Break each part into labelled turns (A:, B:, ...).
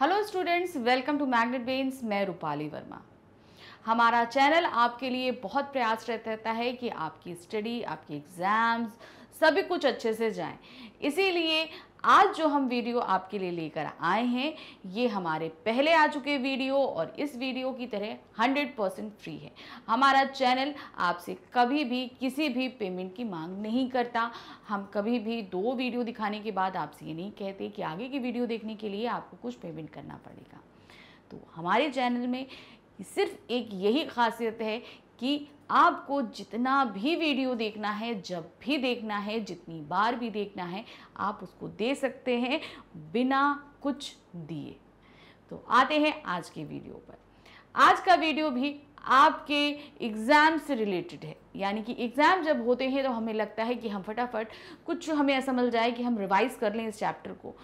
A: Hello students welcome to Magnet Brains मैं रूपाली वर्मा हमारा channel आपके लिए बहुत प्रयासरत रहता है कि आपकी स्टडी आपके एग्ज़ाम्स सभी कुछ अच्छे से जाएं इसीलिए आज जो हम वीडियो आपके लिए लेकर आए हैं ये हमारे पहले आ चुके वीडियो और इस वीडियो की तरह 100 परसेंट फ्री है हमारा चैनल आपसे कभी भी किसी भी पेमेंट की मांग नहीं करता हम कभी भी दो वीडियो दिखाने के बाद आपसे ये नहीं कहते कि आगे की वीडियो देखने के लिए आपको कुछ पेमेंट करना पड़ेगा तो हमारे चैनल में सिर्फ एक यही खासियत है कि आपको जितना भी वीडियो देखना है जब भी देखना है जितनी बार भी देखना है आप उसको दे सकते हैं बिना कुछ दिए तो आते हैं आज के वीडियो पर आज का वीडियो भी आपके एग्ज़ाम से रिलेटेड है यानी कि एग्ज़ाम जब होते हैं तो हमें लगता है कि हम फटाफट कुछ हमें ऐसा मिल जाए कि हम रिवाइज़ कर लें इस चैप्टर को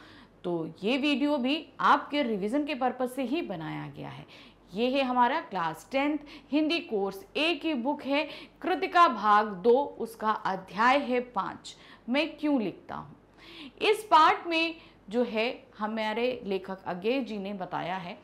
A: तो ये वीडियो भी आपके रिवीजन के पर्पज़ से ही बनाया गया है ये है हमारा class tenth Hindi course A की बुक है कृतिका भाग दो उसका अध्याय है पाँच मैं क्यों लिखता हूँ इस पार्ट में जो है हमारे लेखक अज्ञे जी ने बताया है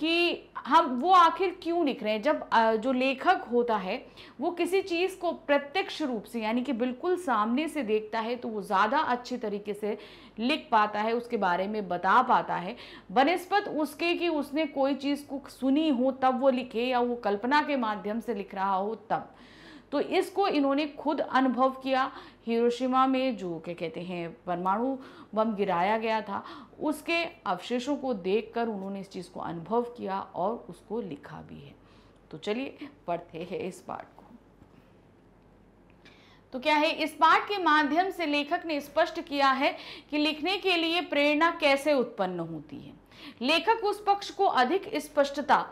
A: कि हम वो आखिर क्यों लिख रहे हैं जब जो लेखक होता है वो किसी चीज़ को प्रत्यक्ष रूप से यानी कि बिल्कुल सामने से देखता है तो वो ज़्यादा अच्छे तरीके से लिख पाता है उसके बारे में बता पाता है बनस्पत उसके कि उसने कोई चीज़ को सुनी हो तब वो लिखे या वो कल्पना के माध्यम से लिख रहा हो तब तो इसको इन्होंने खुद अनुभव किया हिरोशिमा में जो क्या कहते हैं परमाणु बम गिराया गया था उसके अवशेषों को देखकर उन्होंने इस चीज़ को अनुभव किया और उसको लिखा भी है तो चलिए पढ़ते हैं इस पार्ट को तो क्या है इस पाठ के माध्यम से लेखक ने स्पष्ट किया है कि लिखने के लिए प्रेरणा कैसे उत्पन्न होती है लेखक उस पक्ष को अधिक स्पष्टता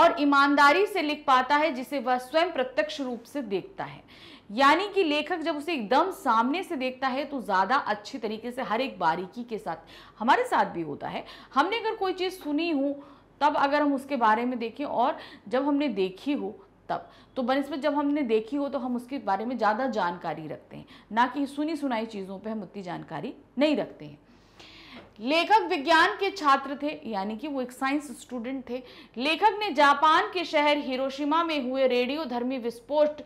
A: और ईमानदारी से लिख पाता है जिसे वह स्वयं प्रत्यक्ष रूप से देखता है यानी कि लेखक जब उसे एकदम सामने से देखता है तो ज़्यादा अच्छे तरीके से हर एक बारीकी के साथ हमारे साथ भी होता है हमने अगर कोई चीज़ सुनी हो तब अगर हम उसके बारे में देखें और जब हमने देखी हो तब तो बनस्पत जब हमने देखी हो तो हम उसके बारे में ज़्यादा जानकारी रखते हैं ना कि सुनी सुनाई चीज़ों पर हम उतनी जानकारी नहीं रखते हैं लेखक विज्ञान के छात्र थे यानी कि वो एक साइंस स्टूडेंट थे लेखक ने जापान के शहर हिरोशिमा में हुए रेडियो धर्मी विस्फोट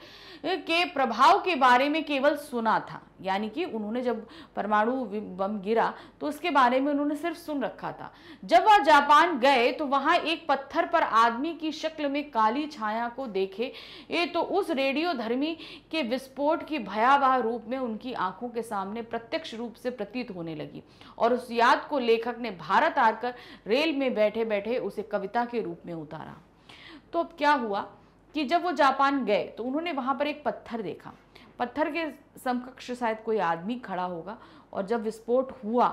A: के प्रभाव के बारे में केवल सुना था यानी कि उन्होंने जब परमाणु बम गिरा तो उसके बारे में उन्होंने सिर्फ सुन रखा था जब वह जापान गए तो वहां एक पत्थर पर आदमी की शक्ल में काली छाया को देखे ये तो उस रेडियो धर्मी के विस्फोट की भयावह रूप में उनकी आंखों के सामने प्रत्यक्ष रूप से प्रतीत होने लगी और उस याद को लेखक ने भारत आकर रेल में बैठे बैठे उसे कविता के रूप में उतारा तो अब क्या हुआ कि जब वो जापान गए तो उन्होंने वहां पर एक पत्थर देखा पत्थर के समकक्ष शायद कोई आदमी खड़ा होगा और जब विस्फोट हुआ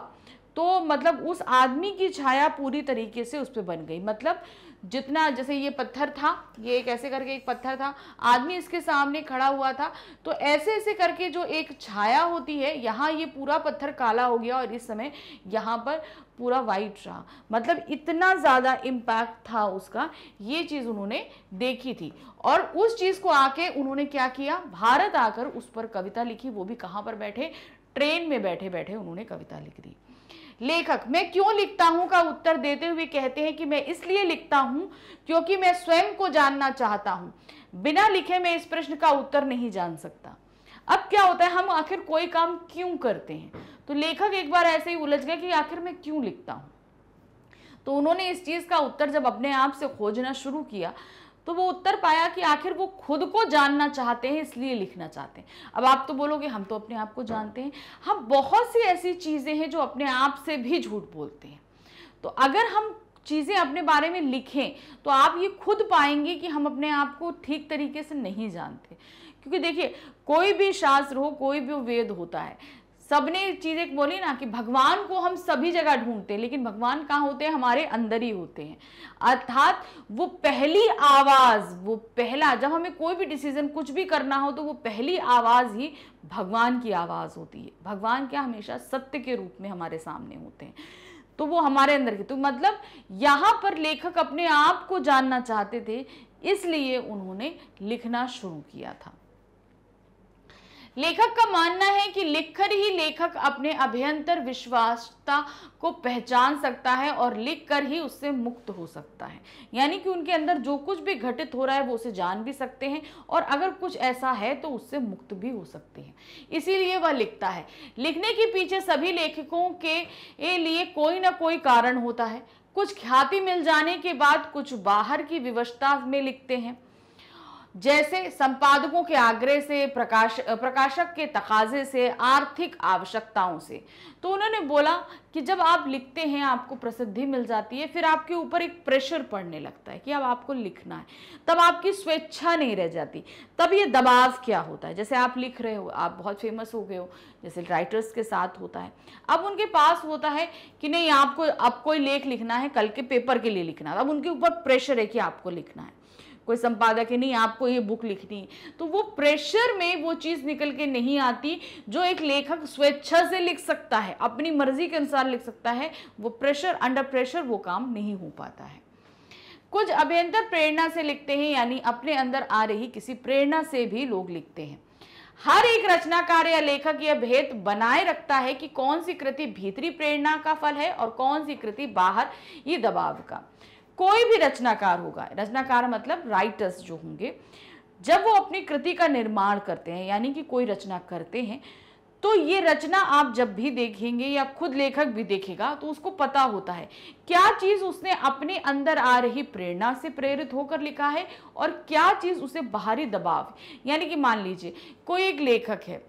A: तो मतलब उस आदमी की छाया पूरी तरीके से उस पर बन गई मतलब जितना जैसे ये पत्थर था ये एक ऐसे करके एक पत्थर था आदमी इसके सामने खड़ा हुआ था तो ऐसे ऐसे करके जो एक छाया होती है यहाँ ये पूरा पत्थर काला हो गया और इस समय यहाँ पर पूरा वाइट रहा मतलब इतना ज़्यादा इम्पैक्ट था उसका ये चीज़ उन्होंने देखी थी और उस चीज़ को आके उन्होंने क्या किया भारत आकर उस पर कविता लिखी वो भी कहाँ पर बैठे ट्रेन में बैठे बैठे उन्होंने कविता लिख दी लेखक मैं क्यों लिखता हूं का उत्तर देते हुए कहते हैं कि मैं इसलिए लिखता हूं क्योंकि मैं स्वयं को जानना चाहता हूं बिना लिखे मैं इस प्रश्न का उत्तर नहीं जान सकता अब क्या होता है हम आखिर कोई काम क्यों करते हैं तो लेखक एक बार ऐसे ही उलझ गए कि आखिर मैं क्यों लिखता हूं तो उन्होंने इस चीज़ का उत्तर जब अपने आप से खोजना शुरू किया तो वो उत्तर पाया कि आखिर वो खुद को जानना चाहते हैं इसलिए लिखना चाहते हैं अब आप तो बोलोगे हम तो अपने आप को जानते हैं हम बहुत सी ऐसी चीज़ें हैं जो अपने आप से भी झूठ बोलते हैं तो अगर हम चीज़ें अपने बारे में लिखें तो आप ये खुद पाएंगे कि हम अपने आप को ठीक तरीके से नहीं जानते क्योंकि देखिए कोई भी शास्त्र हो कोई भी वेद होता है सबने चीज़ एक बोली ना कि भगवान को हम सभी जगह ढूंढते हैं लेकिन भगवान कहाँ होते हैं हमारे अंदर ही होते हैं अर्थात वो पहली आवाज़ वो पहला जब हमें कोई भी डिसीज़न कुछ भी करना हो तो वो पहली आवाज़ ही भगवान की आवाज़ होती है भगवान क्या हमेशा सत्य के रूप में हमारे सामने होते हैं तो वो हमारे अंदर के तो मतलब यहाँ पर लेखक अपने आप को जानना चाहते थे इसलिए उन्होंने लिखना शुरू किया था लेखक का मानना है कि लिखकर ही लेखक अपने अभ्यंतर विश्वासता को पहचान सकता है और लिख कर ही उससे मुक्त हो सकता है यानी कि उनके अंदर जो कुछ भी घटित हो रहा है वो उसे जान भी सकते हैं और अगर कुछ ऐसा है तो उससे मुक्त भी हो सकते हैं इसीलिए वह लिखता है लिखने के पीछे सभी लेखकों के लिए कोई ना कोई कारण होता है कुछ ख्याति मिल जाने के बाद कुछ बाहर की विवशता में लिखते हैं जैसे संपादकों के आग्रह से प्रकाश प्रकाशक के तकाजे से आर्थिक आवश्यकताओं से तो उन्होंने बोला कि जब आप लिखते हैं आपको प्रसिद्धि मिल जाती है फिर आपके ऊपर एक प्रेशर पड़ने लगता है कि अब आपको लिखना है तब आपकी स्वेच्छा नहीं रह जाती तब ये दबाव क्या होता है जैसे आप लिख रहे हो आप बहुत फेमस हो गए हो जैसे राइटर्स के साथ होता है अब उनके पास होता है कि नहीं आपको अब कोई लेख लिखना है कल के पेपर के लिए लिखना है अब उनके ऊपर प्रेशर है कि आपको लिखना है कोई संपादक है नहीं आपको ये बुक लिखनी तो वो प्रेशर में वो चीज़ निकल के नहीं आती जो एक लेखक स्वेच्छा से लिख सकता है अपनी मर्जी के अनुसार लिख सकता है वो प्रेशर अंडर प्रेशर वो काम नहीं हो पाता है कुछ अभियंतर प्रेरणा से लिखते हैं यानी अपने अंदर आ रही किसी प्रेरणा से भी लोग लिखते हैं हर एक रचनाकार या लेखक यह भेद बनाए रखता है कि कौन सी कृति भीतरी प्रेरणा का फल है और कौन सी कृति बाहर ये दबाव का कोई भी रचनाकार होगा रचनाकार मतलब राइटर्स जो होंगे जब वो अपनी कृति का निर्माण करते हैं यानी कि कोई रचना करते हैं तो ये रचना आप जब भी देखेंगे या खुद लेखक भी देखेगा तो उसको पता होता है क्या चीज़ उसने अपने अंदर आ रही प्रेरणा से प्रेरित होकर लिखा है और क्या चीज़ उसे बाहरी दबाव यानी कि मान लीजिए कोई एक लेखक है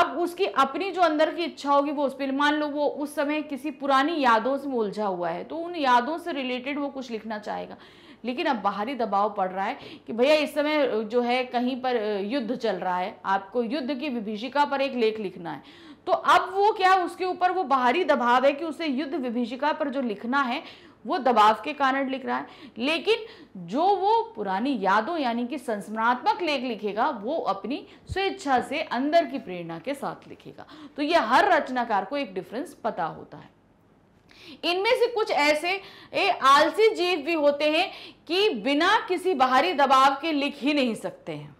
A: अब उसकी अपनी जो अंदर की इच्छा होगी वो उस पर मान लो वो उस समय किसी पुरानी यादों से उलझा हुआ है तो उन यादों से रिलेटेड वो कुछ लिखना चाहेगा लेकिन अब बाहरी दबाव पड़ रहा है कि भैया इस समय जो है कहीं पर युद्ध चल रहा है आपको युद्ध की विभीषिका पर एक लेख लिखना है तो अब वो क्या उसके ऊपर वो बाहरी दबाव है कि उसे युद्ध विभीषिका पर जो लिखना है वो दबाव के कारण लिख रहा है लेकिन जो वो पुरानी यादों यानी कि संस्मरणात्मक लेख लिखेगा वो अपनी स्वेच्छा से अंदर की प्रेरणा के साथ लिखेगा तो ये हर रचनाकार को एक डिफरेंस पता होता है इनमें से कुछ ऐसे ए, आलसी जीव भी होते हैं कि बिना किसी बाहरी दबाव के लिख ही नहीं सकते हैं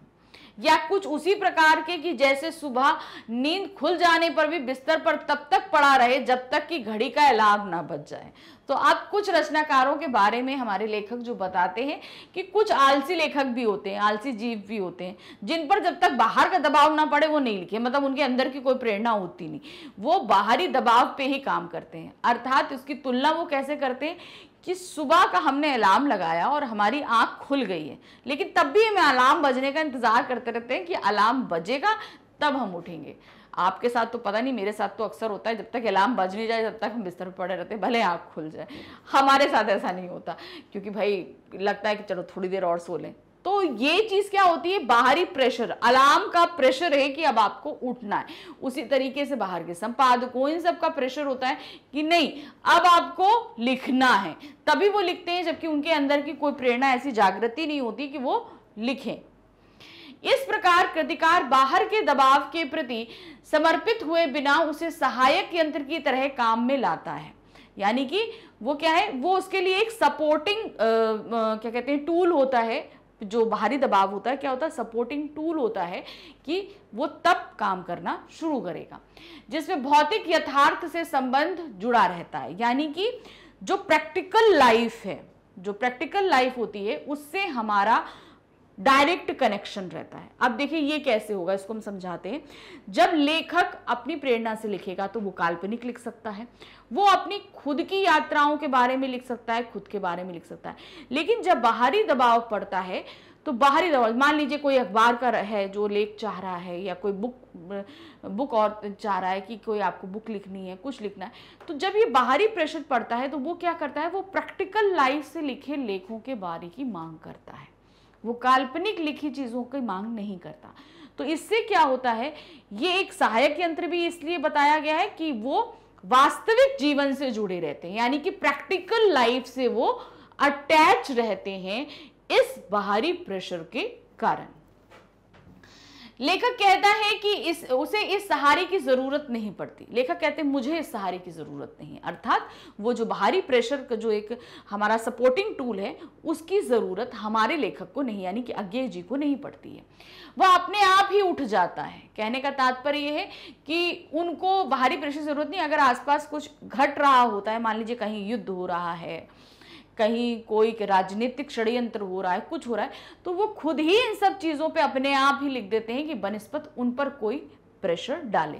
A: या कुछ उसी प्रकार के कि जैसे सुबह नींद खुल जाने पर भी बिस्तर पर तब तक पड़ा रहे जब तक कि घड़ी का अलार्म ना बज जाए तो आप कुछ रचनाकारों के बारे में हमारे लेखक जो बताते हैं कि कुछ आलसी लेखक भी होते हैं आलसी जीव भी होते हैं जिन पर जब तक बाहर का दबाव ना पड़े वो नहीं लिखे मतलब उनके अंदर की कोई प्रेरणा होती नहीं वो बाहरी दबाव पे ही काम करते हैं अर्थात उसकी तुलना वो कैसे करते हैं कि सुबह का हमने अलार्म लगाया और हमारी आँख खुल गई है लेकिन तब भी हमें अलार्म बजने का इंतज़ार करते रहते हैं कि अलार्म बजेगा तब हम उठेंगे आपके साथ तो पता नहीं मेरे साथ तो अक्सर होता है जब तक अलार्म बज नहीं जाए तब तक हम बिस्तर पर पड़े रहते हैं भले आँख खुल जाए हमारे साथ ऐसा नहीं होता क्योंकि भाई लगता है कि चलो थोड़ी देर और सो लें तो ये चीज़ क्या होती है बाहरी प्रेशर अलार्म का प्रेशर है कि अब आपको उठना है उसी तरीके से बाहर के संपादकों इन सब का प्रेशर होता है कि नहीं अब आपको लिखना है तभी वो लिखते हैं जबकि उनके अंदर की कोई प्रेरणा ऐसी जागृति नहीं होती कि वो लिखें इस प्रकार कृतिकार बाहर के दबाव के प्रति समर्पित हुए बिना उसे सहायक यंत्र की तरह काम में लाता है यानी कि वो क्या है वो उसके लिए एक सपोर्टिंग क्या कहते हैं टूल होता है जो बाहरी दबाव होता है क्या होता है सपोर्टिंग टूल होता है कि वो तब काम करना शुरू करेगा जिसमें भौतिक यथार्थ से संबंध जुड़ा रहता है यानी कि जो प्रैक्टिकल लाइफ है जो प्रैक्टिकल लाइफ होती है उससे हमारा डायरेक्ट कनेक्शन रहता है अब देखिए ये कैसे होगा इसको हम समझाते हैं जब लेखक अपनी प्रेरणा से लिखेगा तो वो काल्पनिक लिख सकता है वो अपनी खुद की यात्राओं के बारे में लिख सकता है खुद के बारे में लिख सकता है लेकिन जब बाहरी दबाव पड़ता है तो बाहरी दबाव मान लीजिए कोई अखबार का है जो लेख चाह रहा है या कोई बुक बुक और चाह रहा है कि कोई आपको बुक लिखनी है कुछ लिखना है तो जब ये बाहरी प्रेशर पड़ता है तो वो क्या करता है वो प्रैक्टिकल लाइफ से लिखे लेखों के बारे की मांग करता है वो काल्पनिक लिखी चीज़ों की मांग नहीं करता तो इससे क्या होता है ये एक सहायक यंत्र भी इसलिए बताया गया है कि वो वास्तविक जीवन से जुड़े रहते हैं यानी कि प्रैक्टिकल लाइफ से वो अटैच रहते हैं इस बाहरी प्रेशर के कारण लेखक कहता है कि इस उसे इस सहारे की ज़रूरत नहीं पड़ती लेखक कहते हैं मुझे इस सहारे की ज़रूरत नहीं अर्थात वो जो बाहरी प्रेशर का जो एक हमारा सपोर्टिंग टूल है उसकी ज़रूरत हमारे लेखक को नहीं यानी कि अज्ञे जी को नहीं पड़ती है वह अपने आप ही उठ जाता है कहने का तात्पर्य यह है कि उनको बाहरी प्रेशर ज़रूरत नहीं अगर आसपास कुछ घट रहा होता है मान लीजिए कहीं युद्ध हो रहा है कहीं कोई राजनीतिक षड्यंत्र हो रहा है कुछ हो रहा है तो वो खुद ही इन सब चीज़ों पे अपने आप ही लिख देते हैं कि बनस्पत उन पर कोई प्रेशर डाले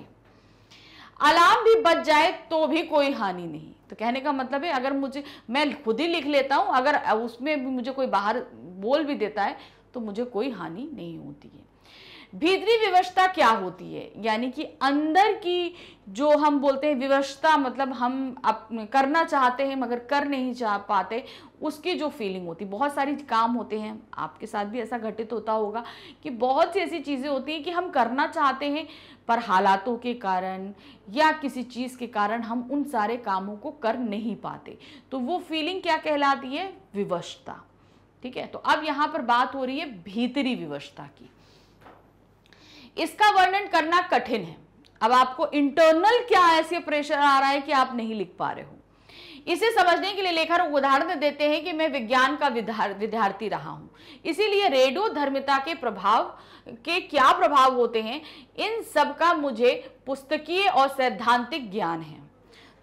A: अलार्म भी बच जाए तो भी कोई हानि नहीं तो कहने का मतलब है अगर मुझे मैं खुद ही लिख लेता हूँ अगर उसमें भी मुझे कोई बाहर बोल भी देता है तो मुझे कोई हानि नहीं होती है भीतरी विवशता क्या होती है यानी कि अंदर की जो हम बोलते हैं विवशता मतलब हम अप, करना चाहते हैं मगर कर नहीं चाह पाते उसकी जो फीलिंग होती बहुत सारी काम होते हैं आपके साथ भी ऐसा घटित होता होगा कि बहुत सी ऐसी चीज़ें होती हैं कि हम करना चाहते हैं पर हालातों के कारण या किसी चीज़ के कारण हम उन सारे कामों को कर नहीं पाते तो वो फीलिंग क्या कहलाती है विवशता ठीक है तो अब यहाँ पर बात हो रही है भीतरी विवशता की इसका वर्णन करना कठिन है अब आपको इंटरनल क्या ऐसे प्रेशर आ रहा है कि आप नहीं लिख पा रहे हो इसे समझने के लिए लेखक उदाहरण देते हैं कि मैं विज्ञान का विद्यार्थी रहा हूं इसीलिए रेडियो धर्मिता के प्रभाव के क्या प्रभाव होते हैं इन सब का मुझे पुस्तकीय और सैद्धांतिक ज्ञान है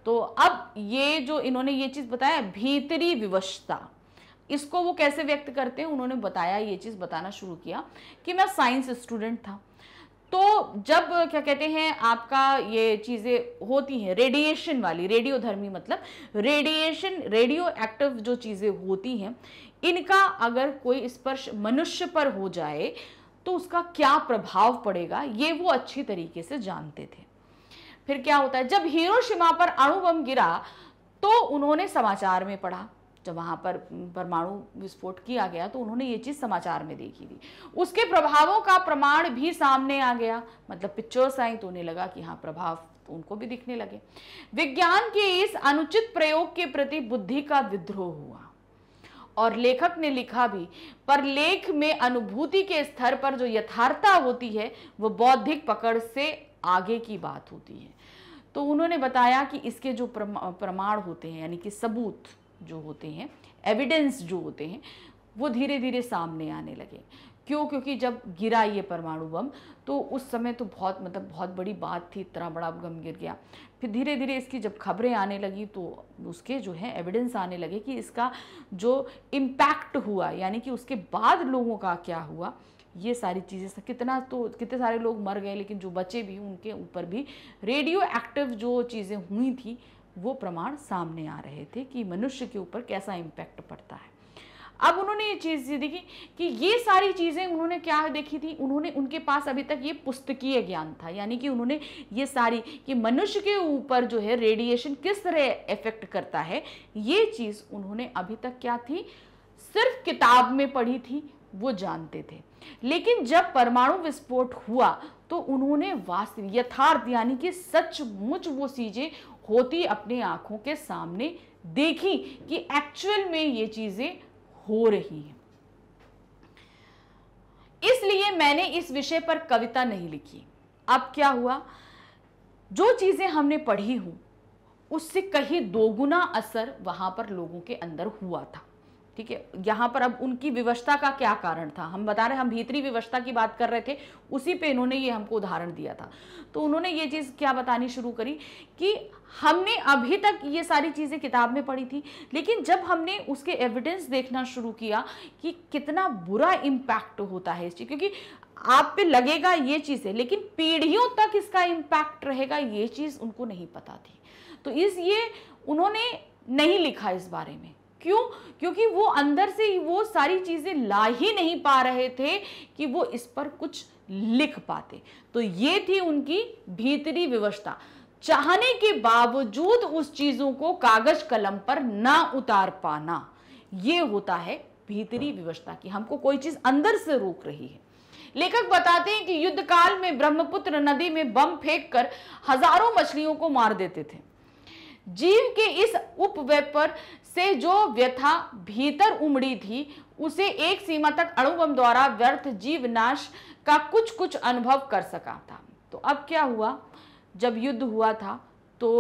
A: तो अब ये जो इन्होंने ये चीज़ बताया भीतरी विवशता इसको वो कैसे व्यक्त करते हैं उन्होंने बताया ये चीज़ बताना शुरू किया कि मैं साइंस स्टूडेंट था तो जब क्या कहते हैं आपका ये चीज़ें होती हैं रेडिएशन वाली रेडियोधर्मी मतलब रेडिएशन रेडियो एक्टिव जो चीज़ें होती हैं इनका अगर कोई स्पर्श मनुष्य पर हो जाए तो उसका क्या प्रभाव पड़ेगा ये वो अच्छी तरीके से जानते थे फिर क्या होता है जब हीरोशिमा पर अणुबम गिरा तो उन्होंने समाचार में पढ़ा जब वहाँ पर परमाणु विस्फोट किया गया तो उन्होंने ये चीज़ समाचार में देखी थी उसके प्रभावों का प्रमाण भी सामने आ गया मतलब पिक्चर्स आई तो उन्हें लगा कि हाँ प्रभाव तो उनको भी दिखने लगे विज्ञान के इस अनुचित प्रयोग के प्रति बुद्धि का विद्रोह हुआ और लेखक ने लिखा भी पर लेख में अनुभूति के स्तर पर जो यथार्थता होती है वो बौद्धिक पकड़ से आगे की बात होती है तो उन्होंने बताया कि इसके जो प्रमाण होते हैं यानी कि सबूत जो होते हैं एविडेंस जो होते हैं वो धीरे धीरे सामने आने लगे क्यों क्योंकि जब गिरा ये परमाणु बम तो उस समय तो बहुत मतलब बहुत बड़ी बात थी इतना बड़ा बम गिर गया फिर धीरे धीरे इसकी जब खबरें आने लगी तो उसके जो है एविडेंस आने लगे कि इसका जो इम्पैक्ट हुआ यानी कि उसके बाद लोगों का क्या हुआ ये सारी चीज़ें कितना तो कितने सारे लोग मर गए लेकिन जो बचे भी उनके ऊपर भी रेडियो एक्टिव जो चीज़ें हुई थी वो प्रमाण सामने आ रहे थे कि मनुष्य के ऊपर कैसा इम्पैक्ट पड़ता है अब उन्होंने ये चीज़ देखी कि ये सारी चीज़ें उन्होंने क्या देखी थी उन्होंने उनके पास अभी तक ये पुस्तकीय ज्ञान था यानी कि उन्होंने ये सारी कि मनुष्य के ऊपर जो है रेडिएशन किस तरह इफेक्ट करता है ये चीज़ उन्होंने अभी तक क्या थी सिर्फ किताब में पढ़ी थी वो जानते थे लेकिन जब परमाणु विस्फोट हुआ तो उन्होंने वास्तव यथार्थ यानी कि सचमुच वो चीज़ें होती अपनी आंखों के सामने देखी कि एक्चुअल में ये चीज़ें हो रही हैं इसलिए मैंने इस विषय पर कविता नहीं लिखी अब क्या हुआ जो चीज़ें हमने पढ़ी हूं उससे कहीं दोगुना असर वहां पर लोगों के अंदर हुआ था ठीक है यहाँ पर अब उनकी विवशता का क्या कारण था हम बता रहे हैं हम भीतरी विवशता की बात कर रहे थे उसी पे इन्होंने ये हमको उदाहरण दिया था तो उन्होंने ये चीज़ क्या बतानी शुरू करी कि हमने अभी तक ये सारी चीज़ें किताब में पढ़ी थी लेकिन जब हमने उसके एविडेंस देखना शुरू किया कि कितना बुरा इम्पैक्ट होता है इस चीज़ क्योंकि आप पे लगेगा ये चीज़ें लेकिन पीढ़ियों तक इसका इम्पैक्ट रहेगा ये चीज़ उनको नहीं पता थी तो इस ये उन्होंने नहीं लिखा इस बारे में क्यों क्योंकि वो अंदर से वो सारी चीज़ें ला ही नहीं पा रहे थे कि वो इस पर कुछ लिख पाते तो ये थी उनकी भीतरी व्यवस्था चाहने के बावजूद उस चीज़ों को कागज कलम पर ना उतार पाना ये होता है भीतरी हाँ। व्यवस्था की हमको कोई चीज़ अंदर से रोक रही है लेखक बताते हैं कि युद्धकाल में ब्रह्मपुत्र नदी में बम फेंककर हजारों मछलियों को मार देते थे जीव के इस उपवेपर से जो व्यथा भीतर उमड़ी थी उसे एक सीमा तक अणुबम द्वारा व्यर्थ जीव नाश का कुछ कुछ अनुभव कर सका था तो अब क्या हुआ जब युद्ध हुआ था तो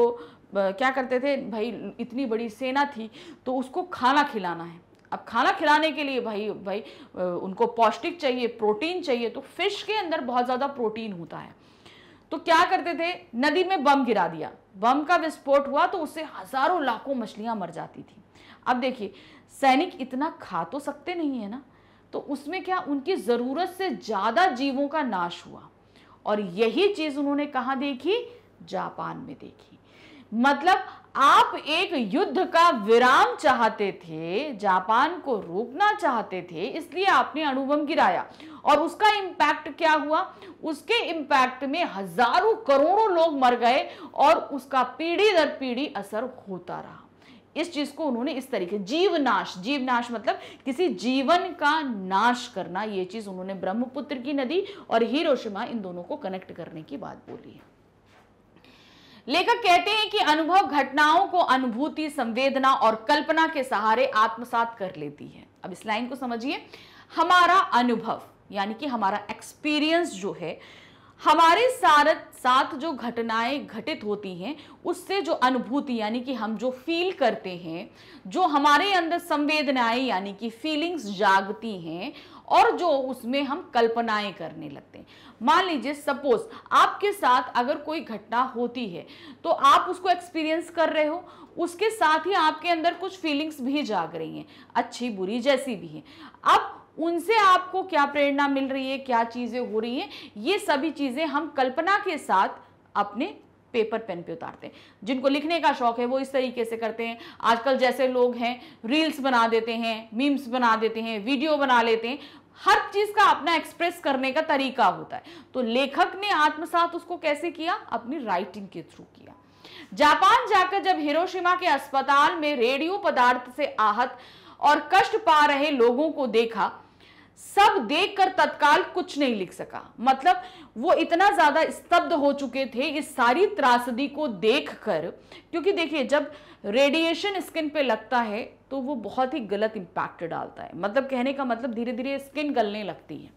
A: क्या करते थे भाई इतनी बड़ी सेना थी तो उसको खाना खिलाना है अब खाना खिलाने के लिए भाई भाई उनको पौष्टिक चाहिए प्रोटीन चाहिए तो फिश के अंदर बहुत ज़्यादा प्रोटीन होता है तो क्या करते थे नदी में बम गिरा दिया बम का विस्फोट हुआ तो उससे हजारों लाखों मछलियां मर जाती थी अब देखिए सैनिक इतना खा तो सकते नहीं है ना तो उसमें क्या उनकी ज़रूरत से ज़्यादा जीवों का नाश हुआ और यही चीज़ उन्होंने कहा देखी जापान में देखी मतलब आप एक युद्ध का विराम चाहते थे जापान को रोकना चाहते थे इसलिए आपने अणुबम गिराया और उसका इम्पैक्ट क्या हुआ उसके इम्पैक्ट में हजारों करोड़ों लोग मर गए और उसका पीढ़ी दर पीढ़ी असर होता रहा इस चीज को उन्होंने इस तरीके जीवनाश जीवनाश मतलब किसी जीवन का नाश करना ये चीज उन्होंने ब्रह्मपुत्र की नदी और हीरोशिमा इन दोनों को कनेक्ट करने की बात बोली है लेखक कहते हैं कि अनुभव घटनाओं को अनुभूति संवेदना और कल्पना के सहारे आत्मसात कर लेती है अब इस लाइन को समझिए हमारा अनुभव यानी कि हमारा एक्सपीरियंस जो है हमारे सारत साथ जो घटनाएं घटित होती हैं उससे जो अनुभूति यानी कि हम जो फील करते हैं जो हमारे अंदर संवेदनाएं यानी कि फीलिंग्स जागती हैं और जो उसमें हम कल्पनाएं करने लगते हैं मान लीजिए सपोज आपके साथ अगर कोई घटना होती है तो आप उसको एक्सपीरियंस कर रहे हो उसके साथ ही आपके अंदर कुछ फीलिंग्स भी जाग रही हैं अच्छी बुरी जैसी भी हैं अब उनसे आपको क्या प्रेरणा मिल रही है क्या चीज़ें हो रही हैं ये सभी चीज़ें हम कल्पना के साथ अपने पेपर पेन पे उतारते हैं जिनको लिखने का शौक है वो इस तरीके से करते हैं आजकल जैसे लोग हैं रील्स बना देते हैं मीम्स बना देते हैं वीडियो बना लेते हैं हर चीज का अपना एक्सप्रेस करने का तरीका होता है तो लेखक ने आत्मसात उसको कैसे किया अपनी राइटिंग के थ्रू किया जापान जाकर जब हिरोशिमा के अस्पताल में रेडियो पदार्थ से आहत और कष्ट पा रहे लोगों को देखा सब देखकर तत्काल कुछ नहीं लिख सका मतलब वो इतना ज़्यादा स्तब्ध हो चुके थे इस सारी त्रासदी को देखकर क्योंकि देखिए जब रेडिएशन स्किन पे लगता है तो वो बहुत ही गलत इम्पैक्ट डालता है मतलब कहने का मतलब धीरे धीरे स्किन गलने लगती है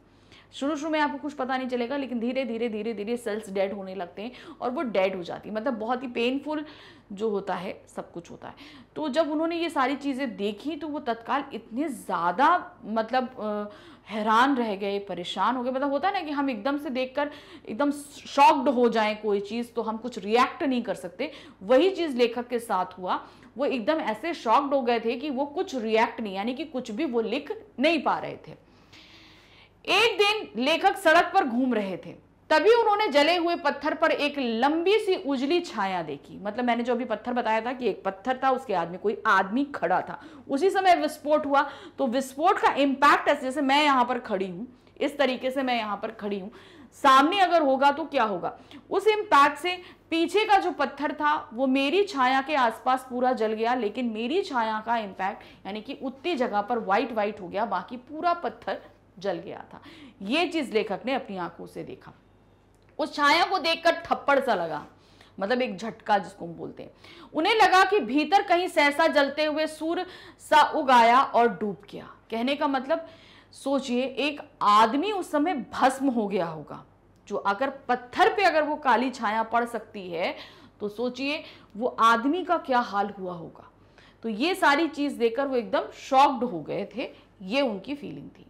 A: शुरू शुरू में आपको कुछ पता नहीं चलेगा लेकिन धीरे धीरे धीरे धीरे सेल्स डेड होने लगते हैं और वो डेड हो जाती है मतलब बहुत ही पेनफुल जो होता है सब कुछ होता है तो जब उन्होंने ये सारी चीज़ें देखी तो वो तत्काल इतने ज़्यादा मतलब हैरान रह गए परेशान हो गए मतलब होता है ना कि हम एकदम से देखकर एकदम शॉक्ड हो जाएं कोई चीज़ तो हम कुछ रिएक्ट नहीं कर सकते वही चीज़ लेखक के साथ हुआ वो एकदम ऐसे शॉक्ड हो गए थे कि वो कुछ रिएक्ट नहीं यानी कि कुछ भी वो लिख नहीं पा रहे थे एक दिन लेखक सड़क पर घूम रहे थे तभी उन्होंने जले हुए पत्थर पर एक लंबी सी उजली छाया देखी मतलब मैंने जो अभी पत्थर बताया था कि एक पत्थर था उसके आदमी कोई आदमी खड़ा था उसी समय विस्फोट हुआ तो विस्फोट का इम्पैक्ट ऐसे जैसे मैं यहाँ पर खड़ी हूँ इस तरीके से मैं यहाँ पर खड़ी हूँ सामने अगर होगा तो क्या होगा उस इम्पैक्ट से पीछे का जो पत्थर था वो मेरी छाया के आसपास पूरा जल गया लेकिन मेरी छाया का इम्पैक्ट यानी कि उतनी जगह पर वाइट वाइट हो गया बाकी पूरा पत्थर जल गया था ये चीज़ लेखक ने अपनी आंखों से देखा उस छाया को देखकर थप्पड़ सा लगा मतलब एक झटका जिसको हम बोलते हैं उन्हें लगा कि भीतर कहीं सहसा जलते हुए सूर्य सा उगाया और डूब गया कहने का मतलब सोचिए एक आदमी उस समय भस्म हो गया होगा जो अगर पत्थर पे अगर वो काली छाया पड़ सकती है तो सोचिए वो आदमी का क्या हाल हुआ होगा तो ये सारी चीज़ देखकर वो एकदम शॉक्ड हो गए थे ये उनकी फीलिंग थी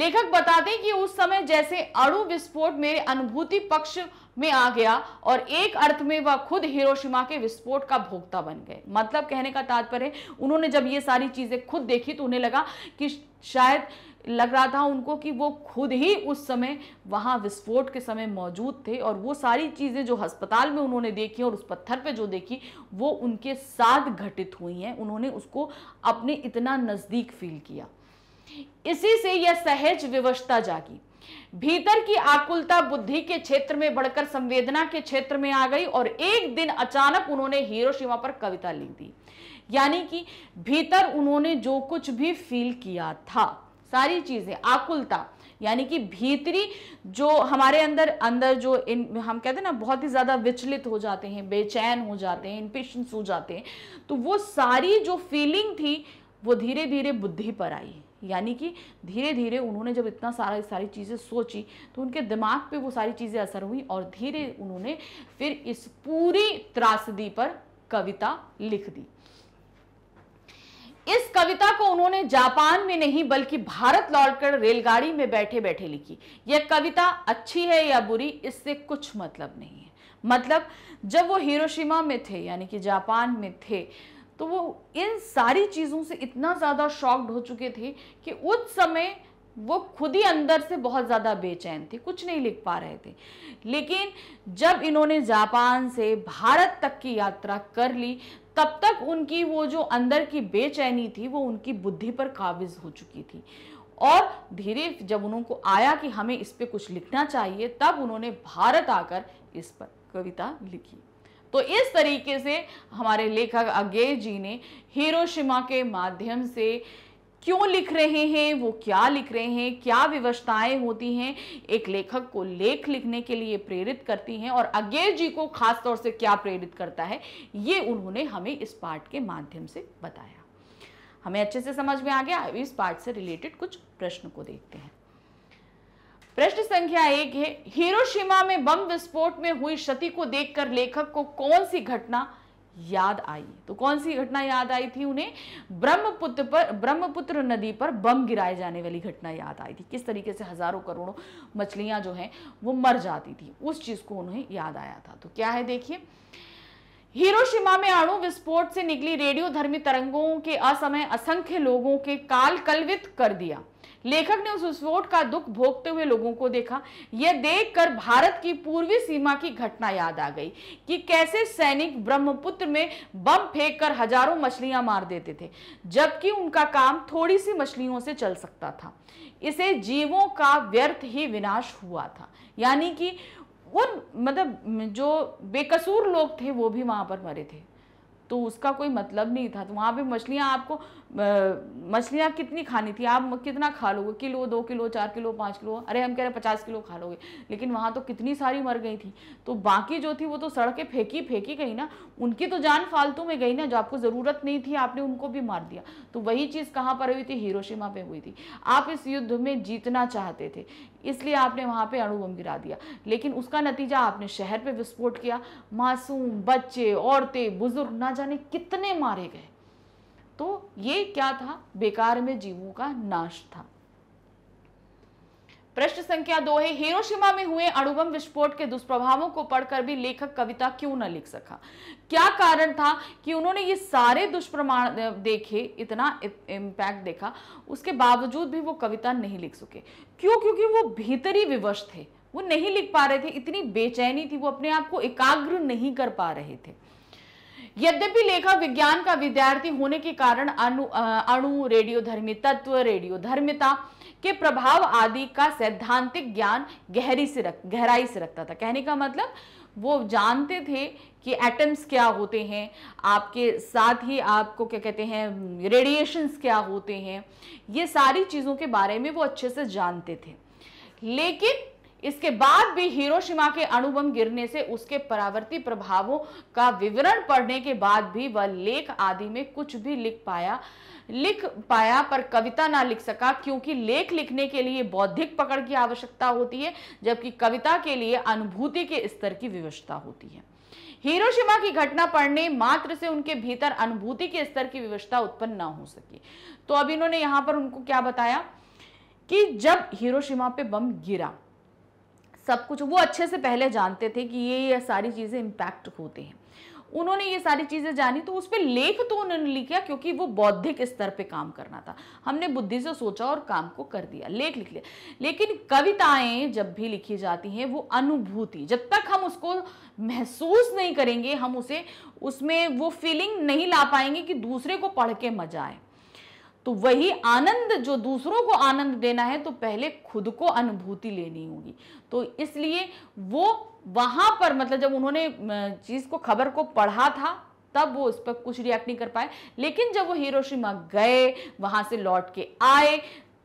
A: लेखक बताते हैं कि उस समय जैसे अणु विस्फोट मेरे अनुभूति पक्ष में आ गया और एक अर्थ में वह खुद हिरोशिमा के विस्फोट का भोक्ता बन गए मतलब कहने का तात्पर्य उन्होंने जब ये सारी चीज़ें खुद देखी तो उन्हें लगा कि शायद लग रहा था उनको कि वो खुद ही उस समय वहाँ विस्फोट के समय मौजूद थे और वो सारी चीज़ें जो अस्पताल में उन्होंने देखी और उस पत्थर पे जो देखी वो उनके साथ घटित हुई हैं उन्होंने उसको अपने इतना नज़दीक फील किया इसी से यह सहज विवशता जागी भीतर की आकुलता बुद्धि के क्षेत्र में बढ़कर संवेदना के क्षेत्र में आ गई और एक दिन अचानक उन्होंने हिरोशिमा पर कविता लिख दी यानी कि भीतर उन्होंने जो कुछ भी फील किया था सारी चीजें आकुलता यानी कि भीतरी जो हमारे अंदर अंदर जो इन हम कहते हैं ना बहुत ही ज़्यादा विचलित हो जाते हैं बेचैन हो जाते हैं इनपेशेंस हो जाते हैं तो वो सारी जो फीलिंग थी वो धीरे धीरे बुद्धि पर आई यानी कि धीरे धीरे उन्होंने जब इतना सारा सारी चीज़ें सोची तो उनके दिमाग पे वो सारी चीज़ें असर हुई और धीरे उन्होंने फिर इस पूरी त्रासदी पर कविता लिख दी इस कविता को उन्होंने जापान में नहीं बल्कि भारत लौटकर रेलगाड़ी में बैठे बैठे लिखी यह कविता अच्छी है या बुरी इससे कुछ मतलब नहीं है मतलब जब वो हिरोशिमा में थे यानी कि जापान में थे तो वो इन सारी चीज़ों से इतना ज़्यादा शॉक्ड हो चुके थे कि उस समय वो खुद ही अंदर से बहुत ज़्यादा बेचैन थे कुछ नहीं लिख पा रहे थे लेकिन जब इन्होंने जापान से भारत तक की यात्रा कर ली तब तक उनकी वो जो अंदर की बेचैनी थी वो उनकी बुद्धि पर काबिज हो चुकी थी और धीरे जब उनको आया कि हमें इस पर कुछ लिखना चाहिए तब उन्होंने भारत आकर इस पर कविता लिखी तो इस तरीके से हमारे लेखक अज्ञे जी ने हिरोशिमा के माध्यम से क्यों लिख रहे हैं वो क्या लिख रहे हैं क्या व्यवस्थाएं होती हैं एक लेखक को लेख लिखने के लिए प्रेरित करती हैं और अज्ञेय जी को खास तौर से क्या प्रेरित करता है ये उन्होंने हमें इस पाठ के माध्यम से बताया हमें अच्छे से समझ में आ गया इस पार्ट से रिलेटेड कुछ प्रश्न को देखते हैं प्रश्न संख्या एक है हिरोशिमा में बम विस्फोट में हुई क्षति को देखकर लेखक को कौन सी घटना याद आई तो कौन सी घटना याद आई थी उन्हें ब्रह्मपुत्र पर ब्रह्मपुत्र नदी पर बम गिराए जाने वाली घटना याद आई थी किस तरीके से हजारों करोड़ों मछलियां जो हैं वो मर जाती थी उस चीज को उन्हें याद आया था तो क्या है देखिए हिरोशिमा में अणु विस्फोट से निकली रेडियो धर्मी तरंगों के असमय असंख्य लोगों के काल कलवित कर दिया लेखक ने उस विस्फोट का दुख भोगते हुए लोगों को देखा यह देखकर भारत की पूर्वी सीमा की घटना याद आ गई कि कैसे सैनिक ब्रह्मपुत्र में बम फेंक कर हजारों मछलियां मार देते थे जबकि उनका काम थोड़ी सी मछलियों से चल सकता था इसे जीवों का व्यर्थ ही विनाश हुआ था यानी कि उन मतलब जो बेकसूर लोग थे वो भी वहां पर मरे थे तो उसका कोई मतलब नहीं था तो वहां पे मछलियां आपको मछलियाँ कितनी खानी थी आप कितना खा लोगे किलो दो किलो चार किलो पाँच किलो अरे हम कह रहे पचास किलो खा लोगे लेकिन वहाँ तो कितनी सारी मर गई थी तो बाकी जो थी वो तो सड़कें फेंकी फेंकी गई ना उनकी तो जान फालतू में गई ना जो आपको ज़रूरत नहीं थी आपने उनको भी मार दिया तो वही चीज़ कहाँ पर हुई थी हिरोशिमा पर हुई थी आप इस युद्ध में जीतना चाहते थे इसलिए आपने वहाँ पर अणुबम गिरा दिया लेकिन उसका नतीजा आपने शहर पर विस्फोट किया मासूम बच्चे औरतें बुजुर्ग ना जाने कितने मारे गए ये क्या था बेकार में जीवों का नाश था प्रश्न संख्या दो है हिरोशिमा में हुए अणुबम विस्फोट के दुष्प्रभावों को पढ़कर भी लेखक कविता क्यों न लिख सका क्या कारण था कि उन्होंने ये सारे दुष्प्रमाण देखे इतना इम्पैक्ट देखा उसके बावजूद भी वो कविता नहीं लिख सके क्यों क्योंकि वो भीतरी विवश थे वो नहीं लिख पा रहे थे इतनी बेचैनी थी वो अपने आप को एकाग्र नहीं कर पा रहे थे यद्यपि लेखक विज्ञान का विद्यार्थी होने के कारण अणु अणु रेडियोधर्मी तत्व रेडियोधर्मिता के प्रभाव आदि का सैद्धांतिक ज्ञान गहरी से रख गहराई से रखता था कहने का मतलब वो जानते थे कि एटम्स क्या होते हैं आपके साथ ही आपको क्या कहते हैं रेडिएशंस क्या होते हैं ये सारी चीज़ों के बारे में वो अच्छे से जानते थे लेकिन इसके बाद भी हिरोशिमा के अणुबम गिरने से उसके परावर्ती प्रभावों का विवरण पढ़ने के बाद भी वह लेख आदि में कुछ भी लिख पाया लिख पाया पर कविता ना लिख सका क्योंकि लेख लिखने के लिए बौद्धिक पकड़ की आवश्यकता होती है जबकि कविता के लिए अनुभूति के स्तर की विवशता होती है हिरोशिमा की घटना पढ़ने मात्र से उनके भीतर अनुभूति के स्तर की विवशता उत्पन्न ना हो सकी तो अब इन्होंने यहां पर उनको क्या बताया कि जब हिरोशिमा पे बम गिरा सब कुछ वो अच्छे से पहले जानते थे कि ये ये सारी चीज़ें इम्पैक्ट होते हैं उन्होंने ये सारी चीज़ें जानी तो उस पर लेख तो उन्होंने लिखा क्योंकि वो बौद्धिक स्तर पे काम करना था हमने बुद्धि से सोचा और काम को कर दिया लेख लिख लिया लेकिन कविताएं जब भी लिखी जाती हैं वो अनुभूति जब तक हम उसको महसूस नहीं करेंगे हम उसे उसमें वो फीलिंग नहीं ला पाएंगे कि दूसरे को पढ़ के मजा आए तो वही आनंद जो दूसरों को आनंद देना है तो पहले खुद को अनुभूति लेनी होगी तो इसलिए वो वहाँ पर मतलब जब उन्होंने चीज़ को खबर को पढ़ा था तब वो उस पर कुछ रिएक्ट नहीं कर पाए लेकिन जब वो हिरोशिमा गए वहाँ से लौट के आए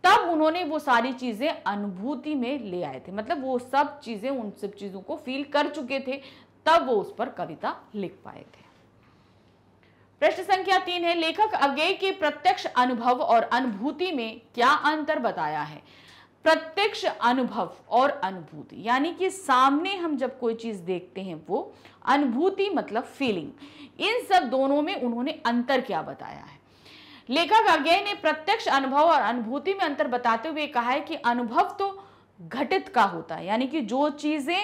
A: तब उन्होंने वो सारी चीज़ें अनुभूति में ले आए थे मतलब वो सब चीज़ें उन सब चीज़ों को फील कर चुके थे तब वो उस पर कविता लिख पाए थे प्रश्न संख्या तीन है लेखक अज्ञेय के प्रत्यक्ष अनुभव और अनुभूति में क्या अंतर बताया है प्रत्यक्ष अनुभव और अनुभूति यानी कि सामने हम जब कोई चीज देखते हैं वो अनुभूति मतलब फीलिंग इन सब दोनों में उन्होंने अंतर क्या बताया है लेखक अज्ञेय ने प्रत्यक्ष अनुभव और अनुभूति में अंतर बताते हुए कहा है कि अनुभव तो घटित का होता है यानी कि जो चीजें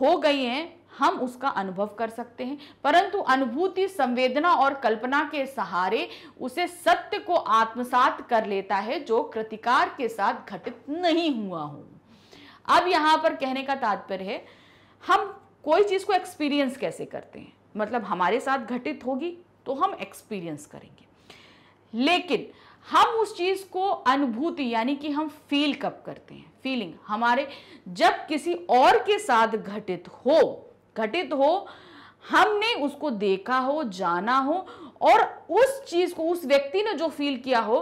A: हो गई हैं हम उसका अनुभव कर सकते हैं परंतु अनुभूति संवेदना और कल्पना के सहारे उसे सत्य को आत्मसात कर लेता है जो कृतिकार के साथ घटित नहीं हुआ हो अब यहाँ पर कहने का तात्पर्य है हम कोई चीज़ को एक्सपीरियंस कैसे करते हैं मतलब हमारे साथ घटित होगी तो हम एक्सपीरियंस करेंगे लेकिन हम उस चीज़ को अनुभूति यानी कि हम फील कब करते हैं फीलिंग हमारे जब किसी और के साथ घटित हो घटित हो हमने उसको देखा हो जाना हो और उस चीज़ को उस व्यक्ति ने जो फील किया हो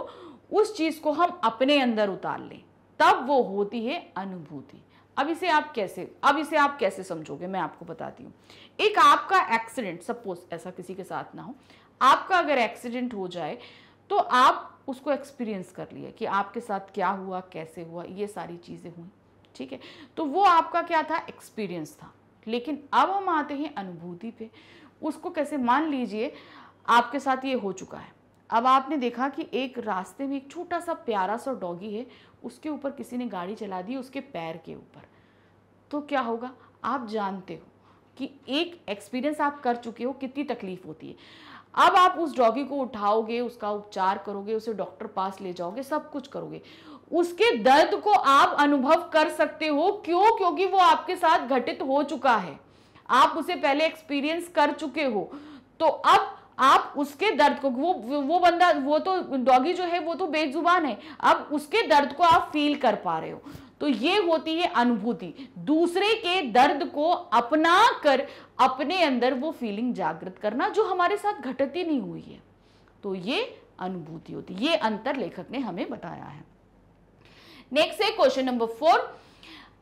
A: उस चीज़ को हम अपने अंदर उतार लें तब वो होती है अनुभूति अब इसे आप कैसे अब इसे आप कैसे समझोगे मैं आपको बताती हूँ एक आपका एक्सीडेंट सपोज ऐसा किसी के साथ ना हो आपका अगर एक्सीडेंट हो जाए तो आप उसको एक्सपीरियंस कर लिए कि आपके साथ क्या हुआ कैसे हुआ ये सारी चीज़ें हुई ठीक है तो वो आपका क्या था एक्सपीरियंस था लेकिन अब हम आते हैं अनुभूति पे उसको कैसे मान लीजिए आपके साथ ये हो चुका है अब आपने देखा कि एक रास्ते में एक छोटा सा प्यारा सा डॉगी है उसके ऊपर किसी ने गाड़ी चला दी उसके पैर के ऊपर तो क्या होगा आप जानते हो कि एक एक्सपीरियंस आप कर चुके हो कितनी तकलीफ होती है अब आप उस डॉगी को उठाओगे उसका उपचार करोगे उसे डॉक्टर पास ले जाओगे सब कुछ करोगे उसके दर्द को आप अनुभव कर सकते हो क्यों क्योंकि वो आपके साथ घटित हो चुका है आप उसे पहले एक्सपीरियंस कर चुके हो तो अब आप उसके दर्द को वो वो बंदा वो तो डॉगी जो है वो तो बेजुबान है अब उसके दर्द को आप फील कर पा रहे हो तो ये होती है अनुभूति दूसरे के दर्द को अपना कर अपने अंदर वो फीलिंग जागृत करना जो हमारे साथ घटती नहीं हुई है तो ये अनुभूति होती ये अंतर लेखक ने हमें बताया है नेक्स्ट है क्वेश्चन नंबर फोर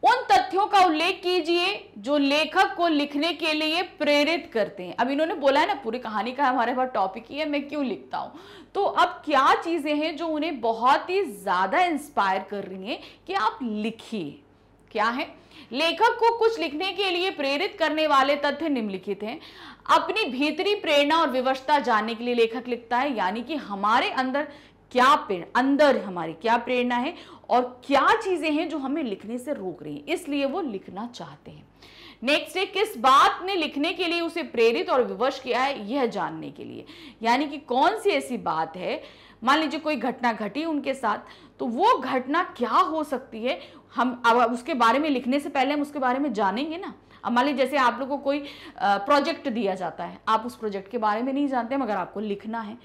A: उन तथ्यों का उल्लेख कीजिए जो लेखक को लिखने के लिए प्रेरित करते हैं अब इन्होंने बोला है ना पूरी कहानी का हमारे पास टॉपिक ही है मैं क्यों लिखता हूं तो अब क्या चीज़ें हैं जो उन्हें बहुत ही ज़्यादा इंस्पायर कर रही हैं कि आप लिखिए क्या है लेखक को कुछ लिखने के लिए प्रेरित करने वाले तथ्य निम्नलिखित हैं अपनी भीतरी प्रेरणा और विवशता जानने के लिए लेखक लिखता है यानी कि हमारे अंदर क्या प्रेरणा अंदर हमारी क्या प्रेरणा है और क्या चीज़ें हैं जो हमें लिखने से रोक रही हैं इसलिए वो लिखना चाहते हैं नेक्स्ट है किस बात ने लिखने के लिए उसे प्रेरित और विवश किया है यह जानने के लिए यानी कि कौन सी ऐसी बात है मान लीजिए कोई घटना घटी उनके साथ तो वो घटना क्या हो सकती है हम अब उसके बारे में लिखने से पहले हम उसके बारे में जानेंगे ना अब मान लीजिए जैसे आप लोग को कोई प्रोजेक्ट दिया जाता है आप उस प्रोजेक्ट के बारे में नहीं जानते मगर आपको लिखना है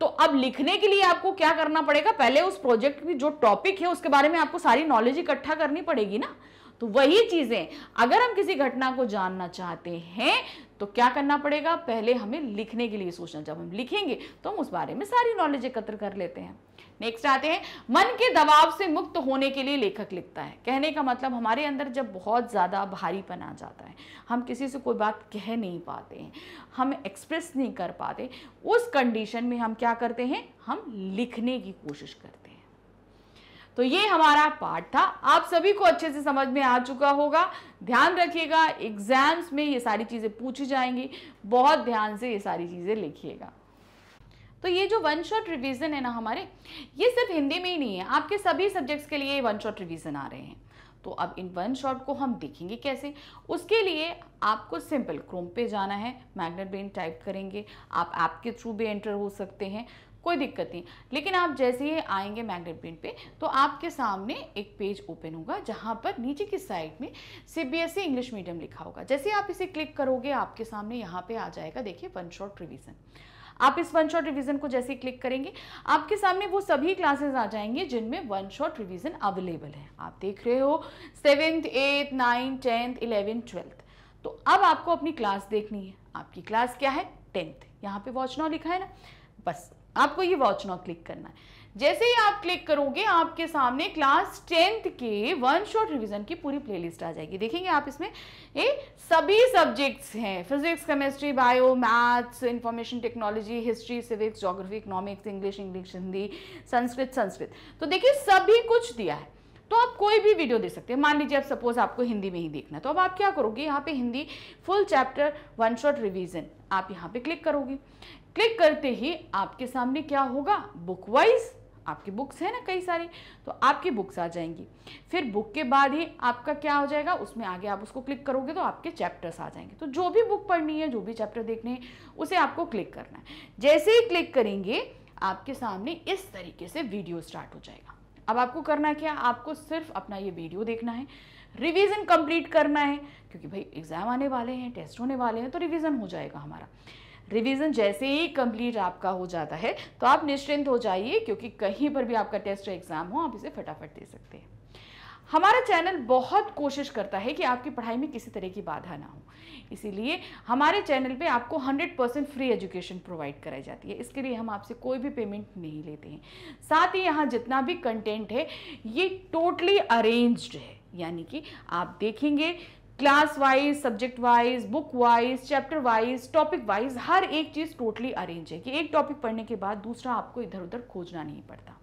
A: तो अब लिखने के लिए आपको क्या करना पड़ेगा पहले उस प्रोजेक्ट की जो टॉपिक है उसके बारे में आपको सारी नॉलेज इकट्ठा करनी पड़ेगी ना तो वही चीजें अगर हम किसी घटना को जानना चाहते हैं तो क्या करना पड़ेगा पहले हमें लिखने के लिए सोचना जब हम लिखेंगे तो हम उस बारे में सारी नॉलेज एकत्र कर लेते हैं नेक्स्ट आते हैं मन के दबाव से मुक्त होने के लिए लेखक लिखता है कहने का मतलब हमारे अंदर जब बहुत ज़्यादा भारीपन आ जाता है हम किसी से कोई बात कह नहीं पाते हैं हम एक्सप्रेस नहीं कर पाते उस कंडीशन में हम क्या करते हैं हम लिखने की कोशिश करते हैं तो ये हमारा पार्ट था आप सभी को अच्छे से समझ में आ चुका होगा ध्यान रखिएगा एग्जाम्स में ये सारी चीज़ें पूछी जाएंगी बहुत ध्यान से ये सारी चीज़ें लिखिएगा तो ये जो वन शॉट रिवीजन है ना हमारे ये सिर्फ हिंदी में ही नहीं है आपके सभी सब्जेक्ट्स के लिए वन शॉट रिवीजन आ रहे हैं तो अब इन वन शॉट को हम देखेंगे कैसे उसके लिए आपको सिंपल क्रोम पे जाना है मैग्नेट ब्रेन टाइप करेंगे आप ऐप के थ्रू भी एंटर हो सकते हैं कोई दिक्कत नहीं लेकिन आप जैसे ही आएंगे मैग्नेट ब्रेन पे तो आपके सामने एक पेज ओपन होगा जहाँ पर नीचे की साइड में सीबीएसई इंग्लिश मीडियम लिखा होगा जैसे आप इसे क्लिक करोगे आपके सामने यहाँ पे आ जाएगा देखिए वन शॉट रिविज़न आप इस वन शॉट रिविजन को जैसे क्लिक करेंगे आपके सामने वो सभी क्लासेस आ जाएंगे जिनमें वन शॉट रिविजन अवेलेबल है आप देख रहे हो seventh eighth ninth tenth eleventh twelfth तो अब आपको अपनी क्लास देखनी है आपकी क्लास क्या है टेंथ यहाँ पे वॉच नाउ लिखा है ना बस आपको ये वॉच नाउ क्लिक करना है जैसे ही आप क्लिक करोगे आपके सामने क्लास टेंथ के वन शॉट रिविजन की पूरी प्लेलिस्ट आ जाएगी देखेंगे आप इसमें ये सभी सब्जेक्ट्स हैं physics chemistry bio maths information technology history civics geography economics English English Hindi Sanskrit Sanskrit तो देखिए सभी कुछ दिया है तो आप कोई भी वीडियो दे सकते हैं मान लीजिए आप सपोज आपको हिंदी में ही देखना तो अब आप क्या करोगे यहाँ पे Hindi full chapter one shot revision आप यहाँ पे क्लिक करोगे क्लिक करते ही आपके सामने क्या होगा बुक वाइज आपकी बुक्स है ना कई सारी तो आपकी बुक्स आ जाएंगी फिर बुक के बाद ही आपका क्या हो जाएगा उसमें आगे आप उसको क्लिक करोगे तो आपके चैप्टर्स आ जाएंगे तो जो भी बुक पढ़नी है जो भी चैप्टर देखने हैं उसे आपको क्लिक करना है जैसे ही क्लिक करेंगे आपके सामने इस तरीके से वीडियो स्टार्ट हो जाएगा अब आपको करना क्या आपको सिर्फ अपना ये वीडियो देखना है रिविजन कंप्लीट करना है क्योंकि भाई एग्ज़ाम आने वाले हैं टेस्ट होने वाले हैं तो रिविजन हो जाएगा हमारा रिवीजन जैसे ही कंप्लीट आपका हो जाता है तो आप निश्चिंत हो जाइए क्योंकि कहीं पर भी आपका टेस्ट या एग्ज़ाम हो आप इसे फटाफट दे सकते हैं हमारा चैनल बहुत कोशिश करता है कि आपकी पढ़ाई में किसी तरह की बाधा ना हो इसीलिए हमारे चैनल पे आपको 100 परसेंट फ्री एजुकेशन प्रोवाइड कराई जाती है इसके लिए हम आपसे कोई भी पेमेंट नहीं लेते हैं साथ ही यहाँ जितना भी कंटेंट है ये टोटली अरेंज्ड है यानी कि आप देखेंगे class wise subject wise book wise chapter wise topic wise हर एक चीज़ टोटली अरेंज है कि एक टॉपिक पढ़ने के बाद दूसरा आपको इधर उधर खोजना नहीं पड़ता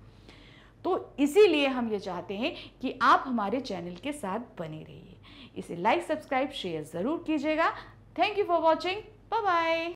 A: तो इसीलिए हम ये चाहते हैं कि आप हमारे चैनल के साथ बने रहिए इसे लाइक सब्सक्राइब शेयर ज़रूर कीजिएगा thank you for watching bye bye